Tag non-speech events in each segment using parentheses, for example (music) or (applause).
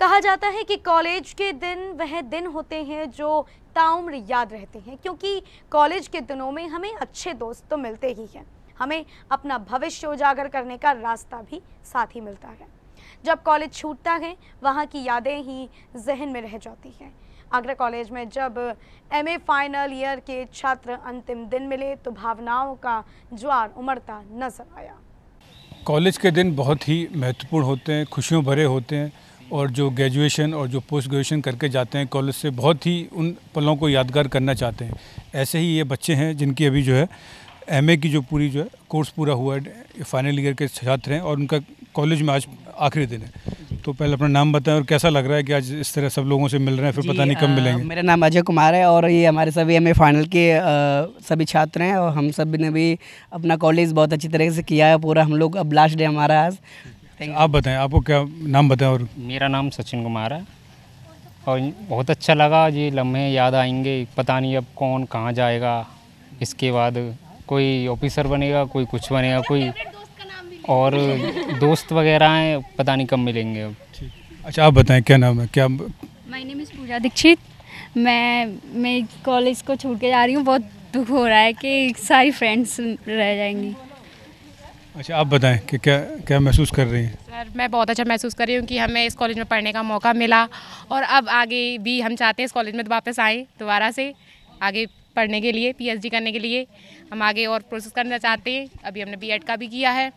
कहा जाता है कि कॉलेज के दिन वह दिन होते हैं जो ताउम्र याद रहते हैं क्योंकि कॉलेज के दिनों में हमें अच्छे दोस्त तो मिलते ही हैं हमें अपना भविष्य उजागर करने का रास्ता भी साथ ही मिलता है जब कॉलेज छूटता है वहाँ की यादें ही जहन में रह जाती हैं आगरा कॉलेज में जब एमए फाइनल ईयर के छात्र अंतिम दिन मिले तो भावनाओं का ज्वार उमड़ता नजर आया कॉलेज के दिन बहुत ही महत्वपूर्ण होते हैं खुशियों भरे होते हैं और जो ग्रेजुएशन और जो पोस्ट ग्रेजुएशन करके जाते हैं कॉलेज से बहुत ही उन पलों को यादगार करना चाहते हैं ऐसे ही ये बच्चे हैं जिनकी अभी जो है एमए की जो पूरी जो है कोर्स पूरा हुआ है फाइनल ईयर के छात्र हैं और उनका कॉलेज में आज आखिरी दिन है तो पहले अपना नाम बताएं और कैसा लग रहा है कि आज इस तरह सब लोगों से मिल रहे हैं फिर पता नहीं कब मिलेंगे मेरा नाम अजय कुमार है और ये हमारे सभी एम फाइनल के आ, सभी छात्र हैं और हम सभी ने भी अपना कॉलेज बहुत अच्छी तरीके से किया है पूरा हम लोग अब लास्ट डे हमारा आज थैंक आप बताएं आपको क्या नाम बताएं और मेरा नाम सचिन कुमार है और बहुत अच्छा लगा ये लम्हे याद आएंगे पता नहीं अब कौन कहाँ जाएगा इसके बाद कोई ऑफिसर बनेगा कोई कुछ बनेगा कोई और दोस्त वगैरह हैं पता नहीं कब मिलेंगे अब अच्छा आप बताएं क्या नाम है क्या मैंने मिस पूजा दीक्षित मैं मैं कॉलेज को छोड़ के जा रही हूँ बहुत दुख हो रहा है कि सारी फ्रेंड्स रह जाएंगी अच्छा आप बताएं कि क्या क्या महसूस कर रही हैं सर मैं बहुत अच्छा महसूस कर रही हूँ कि हमें इस कॉलेज में पढ़ने का मौका मिला और अब आगे भी हम चाहते हैं इस कॉलेज में वापस आएँ दोबारा से आगे पढ़ने के लिए पी करने के लिए हम आगे और प्रोसेस करना चाहते हैं अभी हमने बी का भी किया है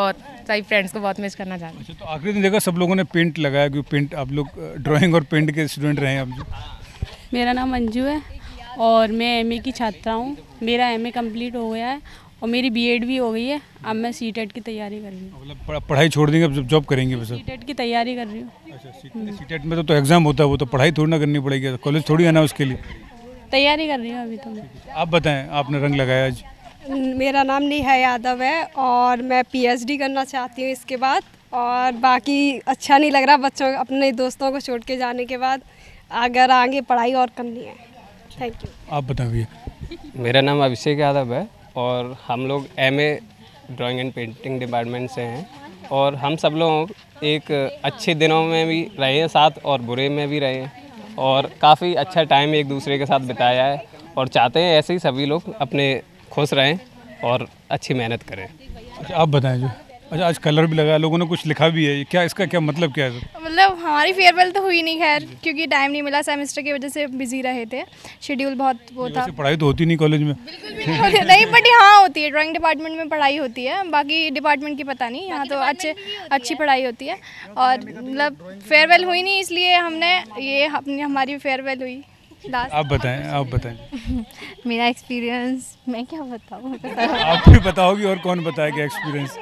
और सही फ्रेंड्स को बहुत मिस करना चाहते हैं अच्छा, तो आखिरी दिन देखा सब लोगों ने पेंट लगाया क्योंकि पेंट आप लोग ड्राइंग और पेंट के स्टूडेंट रहे हैं आप मेरा नाम अंजू है और मैं एमए की छात्रा हूँ मेरा एमए कंप्लीट हो गया है और मेरी बीएड भी हो गई है अब मैं सी e की तैयारी कर रही हूँ मतलब पढ़ाई छोड़ देंगे अब जॉब करेंगे बस e की तैयारी कर रही हूँ अच्छा सी e में तो, तो एग्ज़ाम होता है वो तो पढ़ाई थोड़ी ना करनी पड़ेगी कॉलेज थोड़ी आना उसके लिए तैयारी कर रही हूँ अभी तो आप बताएं आपने रंग लगाया आज मेरा नाम नेहा यादव है और मैं पीएचडी करना चाहती हूँ इसके बाद और बाकी अच्छा नहीं लग रहा बच्चों अपने दोस्तों को छोड़ के जाने के बाद अगर आगे पढ़ाई और करनी है थैंक यू आप बताइए मेरा नाम अभिषेक यादव है और हम लोग M A drawing and painting department से हैं और हम सब लोग एक अच्छे दिनों में भी रहे हैं साथ और बुरे में भी रहे हैं और काफ़ी अच्छा टाइम एक दूसरे के साथ बिताया है और चाहते हैं ऐसे ही सभी लोग अपने खुश रहें और अच्छी मेहनत करें अच्छा आप बताएं जो अच्छा आज कलर भी लगा लोगों ने कुछ लिखा भी है क्या इसका क्या मतलब क्या है मतलब हमारी फेयरवेल तो हुई नहीं खैर क्योंकि टाइम नहीं मिला सेमेस्टर की वजह से बिजी रहे थे शेड्यूल बहुत वो था पढ़ाई तो होती नहीं कॉलेज में बिल्कुल भी नहीं, बट यहाँ होती है ड्राइंग डिपार्टमेंट में पढ़ाई होती है बाकी डिपार्टमेंट की पता नहीं यहाँ तो अच्छे अच्छी पढ़ाई होती है और मतलब फेयरवेल हुई नहीं इसलिए हमने ये अपनी हमारी फेयरवेल हुई आप बताएं आप बताएं (laughs) मेरा एक्सपीरियंस मैं क्या बताऊँ आप भी बताओगी और कौन बताएगा एक्सपीरियंस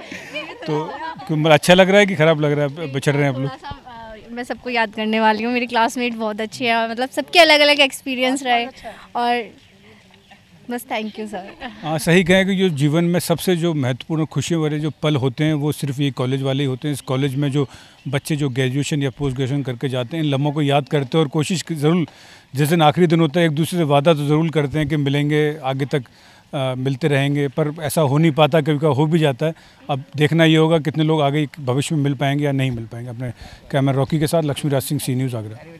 तो मतलब अच्छा लग रहा है कि खराब लग रहा है बिछड़ रहे हैं आप लोग मैं सबको याद करने वाली हूँ मेरी क्लासमेट बहुत अच्छी है मतलब सबके अलग अलग एक्सपीरियंस रहे अच्छा। और बस थैंक यू सर हाँ सही कहें कि जो जीवन में सबसे जो महत्वपूर्ण खुशियों वाले जो पल होते हैं वो सिर्फ ये कॉलेज वाले ही होते हैं इस कॉलेज में जो बच्चे जो ग्रेजुएशन या पोस्ट ग्रेजुएशन करके जाते हैं इन लम्हों को याद करते हैं और कोशिश ज़रूर जिस दिन आखिरी दिन होता है एक दूसरे से वादा तो ज़रूर करते हैं कि मिलेंगे आगे तक आ, मिलते रहेंगे पर ऐसा हो नहीं पाता कभी कभी हो भी जाता है अब देखना ये होगा कितने लोग आगे भविष्य में मिल पाएंगे या नहीं मिल पाएंगे अपने कैमरा रॉकी के साथ लक्ष्मी राज सिंह सी न्यूज़ आगरा